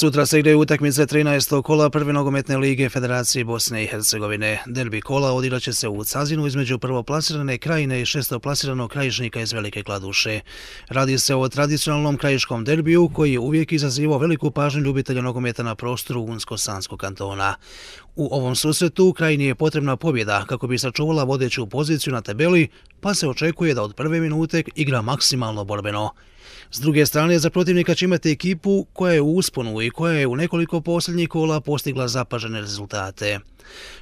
Sutra se igraju utakmice 13. kola prve nogometne lige Federacije Bosne i Hercegovine. Derbi kola odirat će se u Cazinu između prvoplasirane krajine i šestoplasiranog krajišnika iz Velike Kladuše. Radi se o tradicionalnom krajiškom derbiju koji je uvijek izazivao veliku pažnju ljubitelja nogometa na prostoru Unsko-Sanskog kantona. U ovom susretu krajini je potrebna pobjeda kako bi sačuvala vodeću poziciju na tabeli, pa se očekuje da od prve minute igra maksimalno borbeno. S druge strane, za protivnika će imati ekipu koja je u usponu i koja je u nekoliko posljednjih kola postigla zapažene rezultate.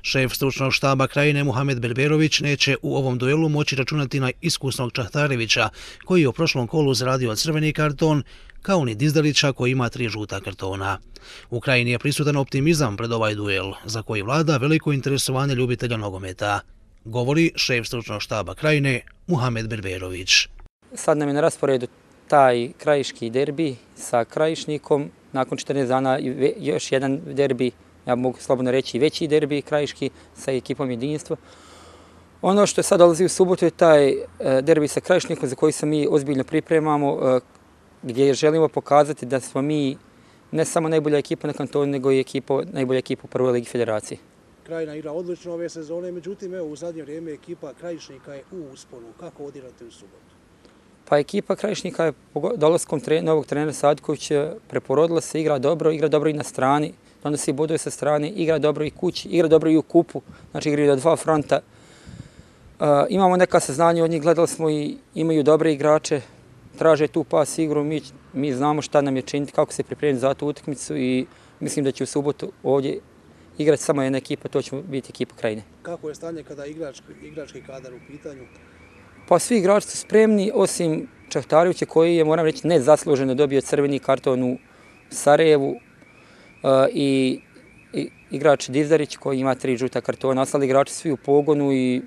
Šef stručnog štaba krajine Muhamed Berberović neće u ovom duelu moći računati na iskusnog Čahtarevića, koji je u prošlom kolu zaradio crveni karton, kao ni Dizdalića koji ima tri žuta kartona. U krajini je prisutan optimizam pred ovaj duel, za koji vlada veliko interesovanje ljubitelja nogometa, govori šef stručnog štaba krajine Muhamed Berberović. Sad nam je na rasporedu taj krajiški derbi sa krajišnikom, nakon 14 dana još jedan derbi, ja mogu slobodno reći veći derbi krajiški sa ekipom jedinstva. Ono što sad dolazi u subotu je taj e, derbi sa krajišnikom za koji se mi ozbiljno pripremamo, e, gdje želimo pokazati da smo mi ne samo najbolja ekipa na kantonu, nego i ekipa, najbolja ekipa u prvoj ligi federacije. Krajina igra odlično ove sezone, međutim, u zadnje vrijeme ekipa krajišnika je u usponu. Kako odirate u subotu? Pa ekipa Krajišnika je dolaskom novog trenera Sadkovića preporodila se, igra dobro, igra dobro i na strani, onda se i boduje sa strani, igra dobro i kući, igra dobro i u kupu, znači igraju do dva fronta. Imamo neka saznanja od njih, gledali smo i imaju dobre igrače, traže tu pas igru, mi znamo šta nam je činiti, kako se pripremiti za tu utakmicu i mislim da će u subotu ovdje igrati samo jedna ekipa, to će biti ekipa Krajine. Kako je stanje kada je igrački kadar u pitanju? Pa svi igrači su spremni, osim Čahtarjuće koji je, moram reći, nezasluženo dobio crveni karton u Sarajevu eh, i igrač Dizarić koji ima tri žuta kartona. Ostali igrači svi u pogonu i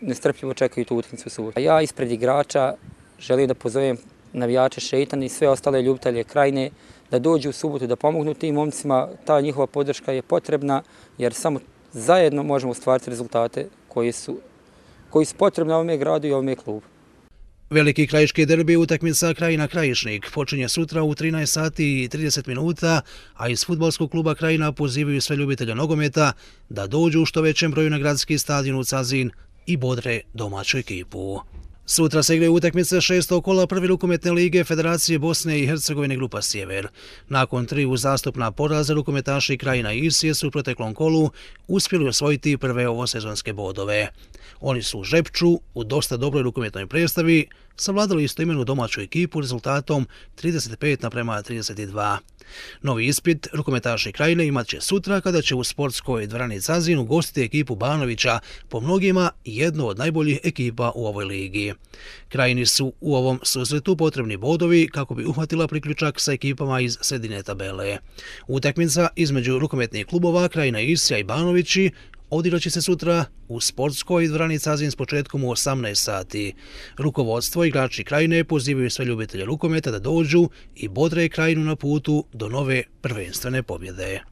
nestrpljivo čekaju tu utakmicu u subotu. Ja ispred igrača želim da pozovem navijače Šeitan i sve ostale ljubitelje krajine da dođu u subotu da pomognu tim momcima. Ta njihova podrška je potrebna jer samo zajedno možemo ostvariti rezultate koji su koji su potrebni ovome gradu i ovome klubu. Veliki krajiški derbi utakmica Krajina Krajišnik počinje sutra u 13 sati i 30 minuta, a iz futbolskog kluba Krajina pozivaju sve ljubitelje nogometa da dođu u što većem broju na gradski stadion u Cazin i bodre domaću ekipu. Sutra se igraju utakmice šestog kola prve rukometne lige Federacije Bosne i Hercegovine Grupa Sjever. Nakon tri uzastopna poraza rukometaši Krajina i Isije su u proteklom kolu uspjeli osvojiti prve ovo sezonske bodove. Oni su u Žepču, u dosta dobroj rukometnoj predstavi, savladali istoimenu domaću ekipu rezultatom 35 naprema 32. Novi ispit rukometaši Krajine imat će sutra kada će u sportskoj dvrani Cazinu gostiti ekipu Banovića, po mnogima jedno od najboljih ekipa u ovoj ligi. Krajini su u ovom susretu potrebni bodovi kako bi uhvatila priključak sa ekipama iz sredine tabele. Utakmica između rukometnih klubova Krajina Isija i Banovići odiraće se sutra u sportskoj dvrani Cazin s početkom u 18 sati. Rukovodstvo i igrači krajine pozivaju sve ljubitelje rukometa da dođu i bodre krajinu na putu do nove prvenstvene pobjede.